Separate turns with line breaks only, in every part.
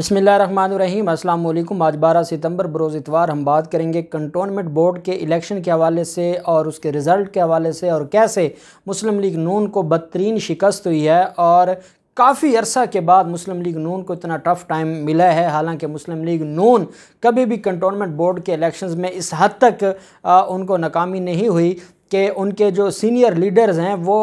बसमिलीम असल आज 12 सितंबर बरोज़ इतवार हम बात करेंगे कंटोनमेंट बोर्ड के इलेक्शन के हवाले से और उसके रिज़ल्ट के हवाले से और कैसे मुस्लिम लीग नून को बदतरीन शिकस्त हुई है और काफ़ी अरसा के बाद मुस्लिम लीग नून को इतना टफ़ टाइम मिला है हालांकि मुस्लिम लीग नून कभी भी कंटोनमेंट बोर्ड के इलेक्शंस में इस हद तक आ, उनको नाकामी नहीं हुई कि उनके जो सीनियर लीडर्स हैं वो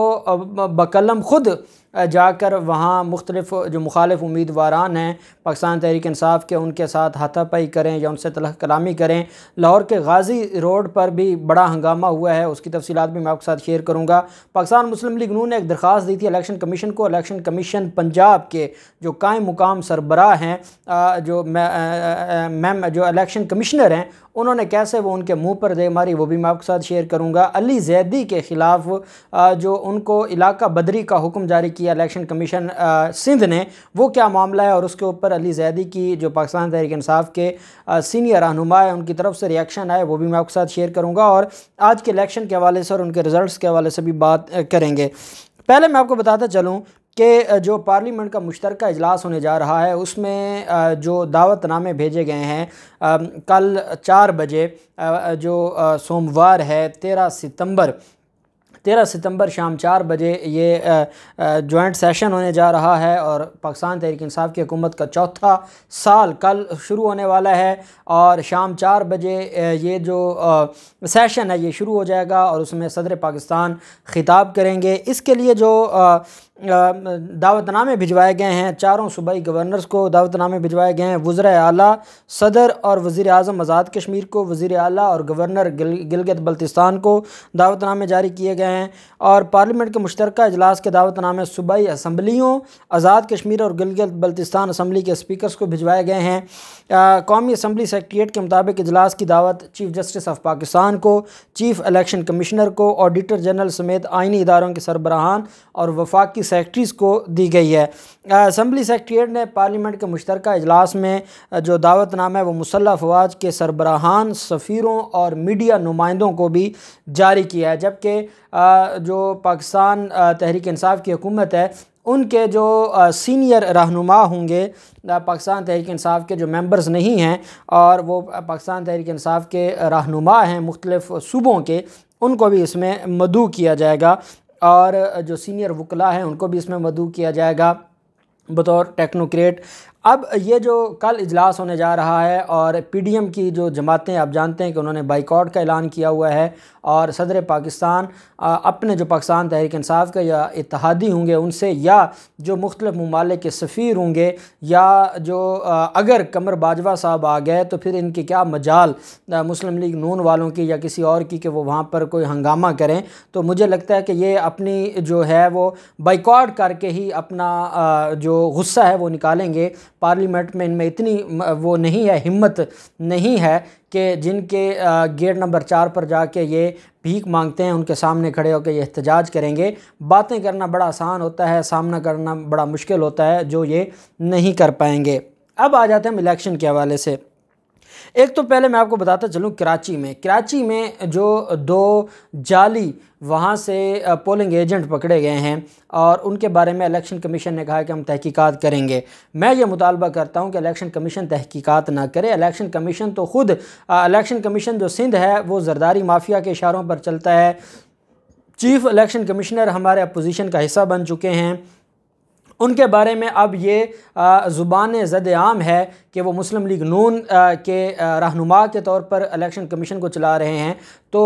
बकलम ख़ुद जाकर वहाँ मुख्तलिफ जो मुखालफ उम्मीदवार हैं पाकिस्तान तहरीक इंसाफ के उनके साथ हाथापाई करें या उनसे तलह कलामी करें लाहौर के गाजी रोड पर भी बड़ा हंगामा हुआ है उसकी तफसीत भी मैं आपके साथ शेयर करूँगा पाकिस्तान मुस्लिम लीग नू ने एक दरख्वास्त दी थी इलेक्शन कमीशन को इलेक्शन कमीशन पंजाब के जो कायम मुकाम सरबराह हैं जो मैम जो इलेक्शन कमिश्नर हैं उन्होंने कैसे वो उनके मुंह पर दे मारी वो भी मैं आपके साथ शेयर करूँगा अली जैदी के ख़िलाफ़ जो उनको इलाका बदरी का हुक्म जारी किया किया इलेक्शन कमीशन सिंध ने वो क्या मामला है और उसके ऊपर अली जैदी की जो पाकिस्तान तहरीक इंसाफ के सीनियर रहनुमा है उनकी तरफ से रिएक्शन आए वो भी मैं आपके साथ शेयर करूँगा और आज के इलेक्शन के हवाले से और उनके रिज़ल्ट के हवाले से भी बात करेंगे पहले मैं आपको बताता चलूँ कि जो पार्लियामेंट का मुश्तर इजलास होने जा रहा है उसमें जो दावतनामे भेजे गए हैं कल चार बजे जो सोमवार है तेरह सितंबर तेरह सितंबर शाम चार बजे ये जॉइंट सेशन होने जा रहा है और पाकिस्तान तहरीक इंसाफ की हुकूमत का चौथा साल कल शुरू होने वाला है और शाम चार बजे ये जो सेशन है ये शुरू हो जाएगा और उसमें सदर पाकिस्तान ख़िताब करेंगे इसके लिए जो दावतनामे भिजवाए गए हैं चारों सूबाई गवर्नर्स को दावतनामे भिजवाए गए हैं वज़्र अली सदर और वज़ी अजम आज़ाद कश्मीर को वज़ी अली और गवर्नर गिल, गिलगित बल्तिस्तान को दावतनामे जारी किए गए हैं और पार्लियामेंट के मुश्तरक अजलास के दावतनामे सूबाई असम्बलियों आज़ाद कश्मीर और गिलगित बल्तिस्तान असम्बली के स्पीकरस को भिजवाए गए हैं कौमी असम्बली सेक्रट्रियट के मुताबिक अजलास की दावत चीफ जस्टिस ऑफ पाकिस्तान को चीफ इलेक्शन कमिश्नर को ऑडिटर जनरल समेत आइनी इदारों के सरबराहान और वफाकी सेक्रटरीज़ को दी गई है असम्बली सेक्रट्रिएट ने पार्लियामेंट के मुश्तर अजलास में जो दावतनामा है वो मुसल्ह फवाज के सरबराहान सफ़ीरों और मीडिया नुमाइंदों को भी जारी किया है जबकि जो पाकिस्तान तहरीक इंसाफ की हुकूमत है उनके जो सीनियर रहनुमा होंगे पाकिस्तान तहरीक इंसाफ के जो मेंबर्स नहीं हैं और वो पाकिस्तान तहरीक इंसाफ के रहनुमा हैं मुख्तलिफ़ सूबों के उनको भी इसमें मदू किया जाएगा और जो सीनियर वकला हैं उनको भी इसमें मदू किया जाएगा बतौर टेक्नोक्रेट अब ये जो कल इजलास होने जा रहा है और पीडीएम की जो जमातें आप जानते हैं कि उन्होंने बाइकआउट का ऐलान किया हुआ है और सदर पाकिस्तान अपने जो पाकिस्तान तहरीक इंसाफ का या इतिहादी होंगे उनसे या जो मुख्तलिफ ममालिक के सफ़ीर होंगे या जो अगर कमर बाजवा साहब आ गए तो फिर इनके क्या मजाल मुस्लिम लीग नून वालों की या किसी और की कि वो वहाँ पर कोई हंगामा करें तो मुझे लगता है कि ये अपनी जो है वो बाइकआउट करके ही अपना जो गुस्सा है वो निकालेंगे पार्लियामेंट में इनमें इतनी वो नहीं है हिम्मत नहीं है कि जिनके गेट नंबर चार पर जाके ये भीख मांगते हैं उनके सामने खड़े होकर ये एहतजाज करेंगे बातें करना बड़ा आसान होता है सामना करना बड़ा मुश्किल होता है जो ये नहीं कर पाएंगे अब आ जाते हैं हम इलेक्शन के हवाले से एक तो पहले मैं आपको बताता चलूँ कराची में कराची में जो दो जाली वहाँ से पोलिंग एजेंट पकड़े गए हैं और उनके बारे में इलेक्शन कमीशन ने कहा कि हम तहकीकात करेंगे मैं ये मुतालबा करता हूँ कि इलेक्शन कमीशन तहकीकात ना करे इलेक्शन कमीशन तो ख़ुद इलेक्शन कमीशन जो सिंध है वो जरदारी माफिया के इशारों पर चलता है चीफ़ इलेक्शन कमिश्नर हमारे अपोजिशन का हिस्सा बन चुके हैं उनके बारे में अब ये ज़ुबान ज़द आम है कि वो मुस्लिम लीग नून के रहनुमा के तौर पर इलेक्शन कमीशन को चला रहे हैं तो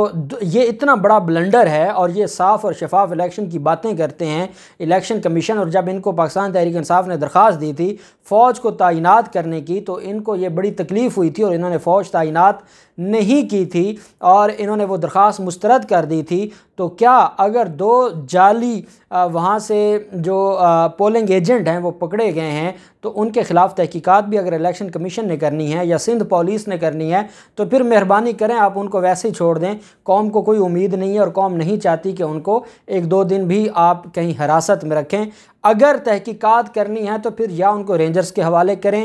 ये इतना बड़ा ब्लंडर है और ये साफ़ और शफाफ इलेक्शन की बातें करते हैं इलेक्शन कमीशन और जब इनको पाकिस्तान तहरीक इंसाफ ने दरख्वास्त दी थी फ़ौज को तैनात करने की तो इनको ये बड़ी तकलीफ़ हुई थी और इन्होंने फ़ौज तैनात नहीं की थी और इन्होंने वो दरख्वास्त मुस्तरद कर दी थी तो क्या अगर दो जाली वहाँ से जो पोलिंग एजेंट हैं वो पकड़े गए हैं तो उनके ख़िलाफ़ तहकीकात भी अगर इलेक्शन इलेक्शन कमीशन ने करनी है या सिंध पुलिस ने करनी है तो फिर मेहरबानी करें आप उनको वैसे ही छोड़ दें कौम को कोई उम्मीद नहीं है और कौम नहीं चाहती कि उनको एक दो दिन भी आप कहीं हिरासत में रखें अगर तहकीकात करनी है तो फिर या उनको रेंजर्स के हवाले करें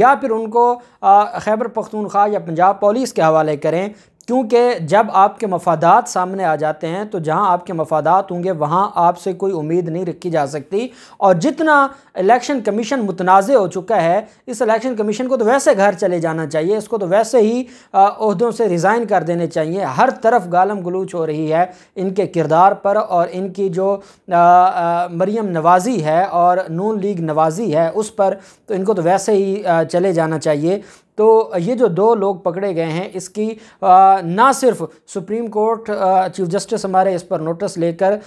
या फिर उनको खैबर पख्तूनख्वा या पंजाब पुलिस के हवाले करें क्योंकि जब आपके मफादात सामने आ जाते हैं तो जहां आपके मफादात होंगे वहां आपसे कोई उम्मीद नहीं रखी जा सकती और जितना इलेक्शन कमीशन मुतनाज़ हो चुका है इस इलेक्शन कमीशन को तो वैसे घर चले जाना चाहिए इसको तो वैसे ही अहदों से रिज़ाइन कर देने चाहिए हर तरफ गालम गलूच हो रही है इनके किरदार पर और इनकी जो मरीम नवाजी है और नून लीग नवाजी है उस पर तो इनको तो वैसे ही चले जाना चाहिए तो ये जो दो लोग पकड़े गए हैं इसकी आ, ना सिर्फ सुप्रीम कोर्ट चीफ जस्टिस हमारे इस पर नोटिस लेकर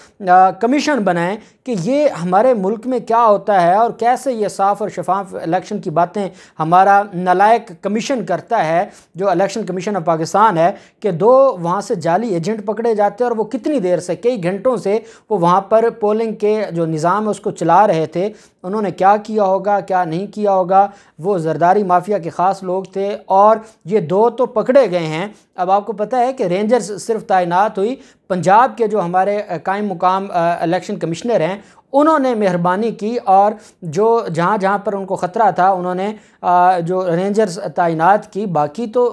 कमीशन बनाएं कि ये हमारे मुल्क में क्या होता है और कैसे ये साफ़ और शफाफ इलेक्शन की बातें हमारा नलायक कमीशन करता है जो इलेक्शन कमीशन ऑफ पाकिस्तान है कि दो वहाँ से जाली एजेंट पकड़े जाते हैं और वो कितनी देर से कई घंटों से वो वहाँ पर पोलिंग के जो निज़ाम है उसको चला रहे थे उन्होंने क्या किया होगा क्या नहीं किया होगा वो जरदारी माफिया के ख़ास लोग लोग थे और ये दो तो पकड़े गए हैं अब आपको पता है कि रेंजर्स सिर्फ तैनात हुई पंजाब के जो हमारे कायम मुकाम इलेक्शन कमिश्नर हैं उन्होंने मेहरबानी की और जो जहाँ जहाँ पर उनको ख़तरा था उन्होंने जो रेंजर्स तैनात की बाकी तो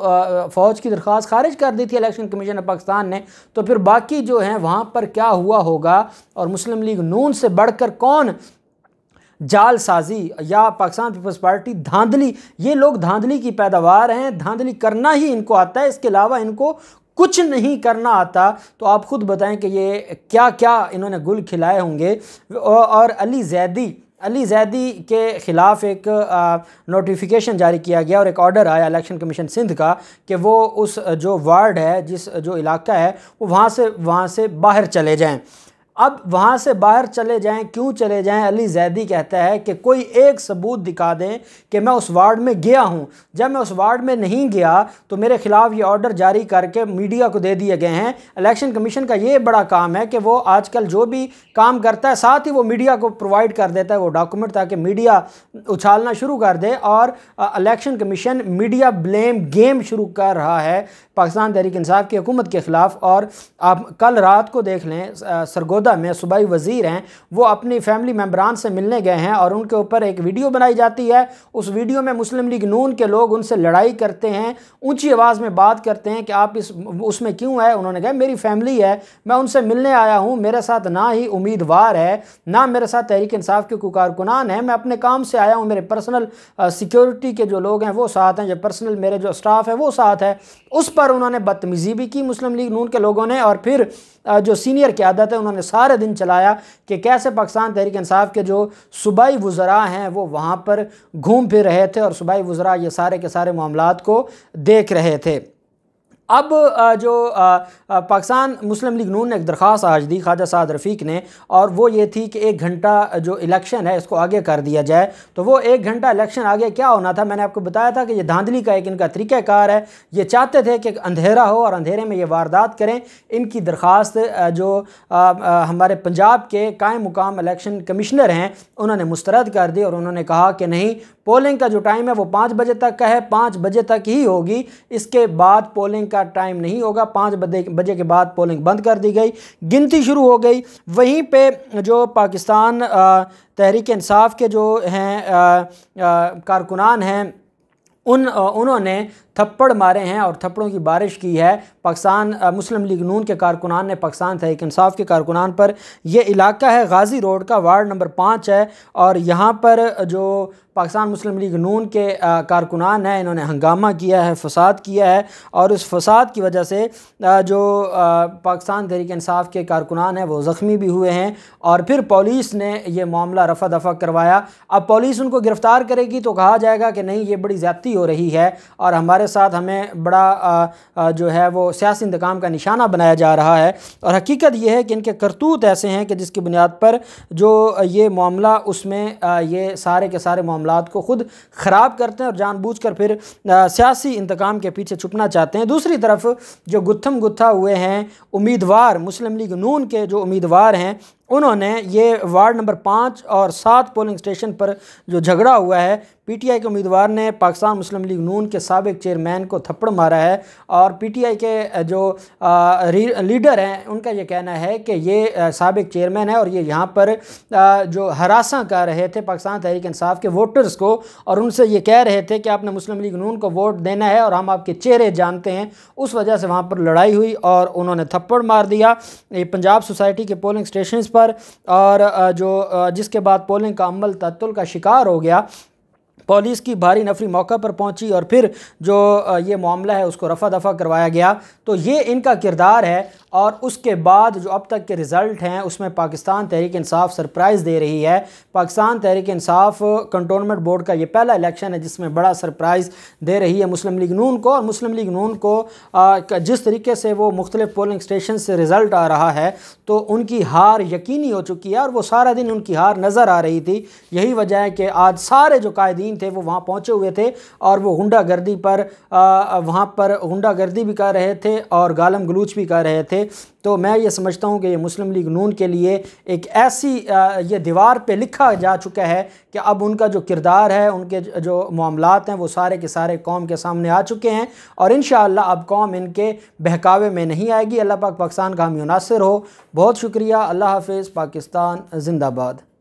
फ़ौज की दरख्वास्त खारिज कर दी थी इलेक्शन कमीशन ऑफ पाकिस्तान ने तो फिर बाकी जो हैं वहाँ पर क्या हुआ होगा और मुस्लिम लीग नून से बढ़कर कौन जालसाजी या पाकिस्तान पीपल्स पार्टी धांधली ये लोग धांधली की पैदावार हैं धांधली करना ही इनको आता है इसके अलावा इनको कुछ नहीं करना आता तो आप ख़ुद बताएं कि ये क्या क्या इन्होंने गुल खिलाए होंगे और अली जैदी अली जैदी के ख़िलाफ़ एक नोटिफिकेशन जारी किया गया और एक ऑर्डर आया इलेक्शन कमीशन सिंध का कि वो उस जो वार्ड है जिस जो इलाका है वो वहाँ से वहाँ से बाहर चले जाएं अब वहाँ से बाहर चले जाएं क्यों चले जाएं अली जैदी कहता है कि कोई एक सबूत दिखा दें कि मैं उस वार्ड में गया हूँ जब मैं उस वार्ड में नहीं गया तो मेरे ख़िलाफ़ ये ऑर्डर जारी करके मीडिया को दे दिए गए हैं इलेक्शन कमीशन का ये बड़ा काम है कि वो आजकल जो भी काम करता है साथ ही वो मीडिया को प्रोवाइड कर देता है वो डॉक्यूमेंट ताकि मीडिया उछालना शुरू कर दे और election commission media blame game शुरू कर रहा है पाकिस्तान तहरीक इंसाफ की हुकूमत के ख़िलाफ़ और आप कल रात को देख लें सरगोद 2014 में सूबाई वज़ीर हैं वो अपनी फैमिली मेम्बरान से मिलने गए हैं और उनके ऊपर एक वीडियो बनाई जाती है उस वीडियो में मुस्लिम लीग नून के लोग उनसे लड़ाई करते हैं ऊंची आवाज़ में बात करते हैं कि आप इस उसमें क्यों है उन्होंने कहा मेरी फैमिली है मैं उनसे मिलने आया हूँ मेरे साथ ना ही उम्मीदवार है ना मेरे साथ तहरीक इंसाफ के कुकारकुनान है मैं अपने काम से आया हूँ मेरे पर्सनल सिक्योरिटी के जो लोग हैं वो साथ हैं जो पर्सनल मेरे जो स्टाफ है वो साथ है उस पर उन्होंने बदतमीज़ी भी की मुस्लिम लीग नून के लोगों ने और फिर जो सीनियर क्यादत है उन्होंने सारे दिन चलाया कि कैसे पाकिस्तान तहरीक इंसाफ के जो सूबाई वज़रा हैं वो वहाँ पर घूम फिर रहे थे और सूबाई वज़रा ये सारे के सारे मामला को देख रहे थे अब जो पाकिस्तान मुस्लिम लीग नून ने एक दरख्वास्त आज दी ख्वाजा साद रफ़ीक ने और वो ये थी कि एक घंटा जो इलेक्शन है इसको आगे कर दिया जाए तो वो एक घंटा इलेक्शन आगे क्या होना था मैंने आपको बताया था कि ये धांधली का एक इनका तरीक़ाकार है ये चाहते थे कि अंधेरा हो और अंधेरे में ये वारदात करें इनकी दरख्वास्त जो हमारे पंजाब के कायम मुकाम इलेक्शन कमिश्नर हैं उन्होंने मुस्तरद कर दी और उन्होंने कहा कि नहीं पोलिंग का जो टाइम है वो पाँच बजे तक का है पाँच बजे तक ही होगी इसके बाद पोलिंग का टाइम नहीं होगा पाँच बजे बजे के बाद पोलिंग बंद कर दी गई गिनती शुरू हो गई वहीं पे जो पाकिस्तान तहरीक इंसाफ के जो हैं कारकुनान हैं उन उन्होंने थप्पड़ मारे हैं और थप्पड़ों की बारिश की है पाकिस्तान मुस्लिम लीग नून के कारकुनान ने पाकिस्तान तहरीक इंसाफ के कारकुनान पर यह इलाका है गाजी रोड का वार्ड नंबर पाँच है और यहाँ पर जो पाकिस्तान मुस्लिम लीग नून के कारकुनान हैं इन्होंने हंगामा किया है फसाद किया है और उस फसाद की वजह से जो पाकिस्तान तहरीक इंसाफ के कारकुनान हैं वो ज़ख्मी भी हुए हैं और फिर पुलिस ने ये मामला रफा दफा करवाया अब पुलिस उनको गिरफ़्तार करेगी तो कहा जाएगा कि नहीं ये बड़ी ज़्यादती हो रही है और हमारे हमारे साथ हमें बड़ा आ, आ, जो है वो सियासी इंतकाम का निशाना बनाया जा रहा है और हकीकत यह है कि इनके करतूत ऐसे हैं कि जिसकी बुनियाद पर जो ये मामला उसमें आ, ये सारे के सारे मामला को ख़ुद ख़राब करते हैं और जानबूझ कर फिर सियासी इंतकाम के पीछे छुपना चाहते हैं दूसरी तरफ जो गुत्थम गुत्था हुए हैं उम्मीदवार मुस्लिम लीग नून के जो उम्मीदवार हैं उन्होंने ये वार्ड नंबर पाँच और सात पोलिंग स्टेशन पर जो झगड़ा हुआ है पीटीआई के उम्मीदवार ने पाकिस्तान मुस्लिम लीग नून के सबक चेयरमैन को थप्पड़ मारा है और पीटीआई के जो आ, लीडर हैं उनका ये कहना है कि ये सबक चेयरमैन है और ये यहाँ पर आ, जो हरासा कर रहे थे पाकिस्तान तहरीक इंसाफ के वोटर्स को और उनसे ये कह रहे थे कि आपने मुस्लिम लीग नून को वोट देना है और हम आपके चेहरे जानते हैं उस वजह से वहाँ पर लड़ाई हुई और उन्होंने थप्पड़ मार दिया पंजाब सोसाइटी के पोलिंग स्टेशन पर और जो जिसके बाद पोलिंग का अमल तत्ल का शिकार हो गया पुलिस की भारी नफरी मौका पर पहुंची और फिर जो ये मामला है उसको रफा दफा करवाया गया तो ये इनका किरदार है और उसके बाद जो अब तक के रिज़ल्ट हैं उसमें पाकिस्तान तहरीक इंसाफ सरप्राइज़ दे रही है पाकिस्तान तहरीक इंसाफ कंटोनमेंट बोर्ड का ये पहला इलेक्शन है जिसमें बड़ा सरप्राइज़ दे रही है मुस्लिम लीग नून को और मुस्लिम लीग नून को जिस तरीके से वो मुख्तलिफ पोलिंग स्टेशन से रिज़ल्ट आ रहा है तो उनकी हार यकीनी हो चुकी है और वो सारा दिन उनकी हार नज़र आ रही थी यही वजह है कि आज सारे जो कायदीन थे वो वहाँ पहुँचे हुए थे और वो गुंडागर्दी पर वहाँ पर गुंडागर्दी भी कर रहे थे और गालम गलूच भी कर रहे थे तो मैं ये समझता हूँ कि ये मुस्लिम लीग नून के लिए एक ऐसी ये दीवार पे लिखा जा चुका है कि अब उनका जो किरदार है उनके जो मामला हैं वो सारे के सारे कौम के सामने आ चुके हैं और इन अब कौम इनके बहकावे में नहीं आएगी अल्लाह पाक पाकिस्तान का हम मुनासर हो बहुत शुक्रिया अल्लाह हाफिज़ पाकिस्तान जिंदाबाद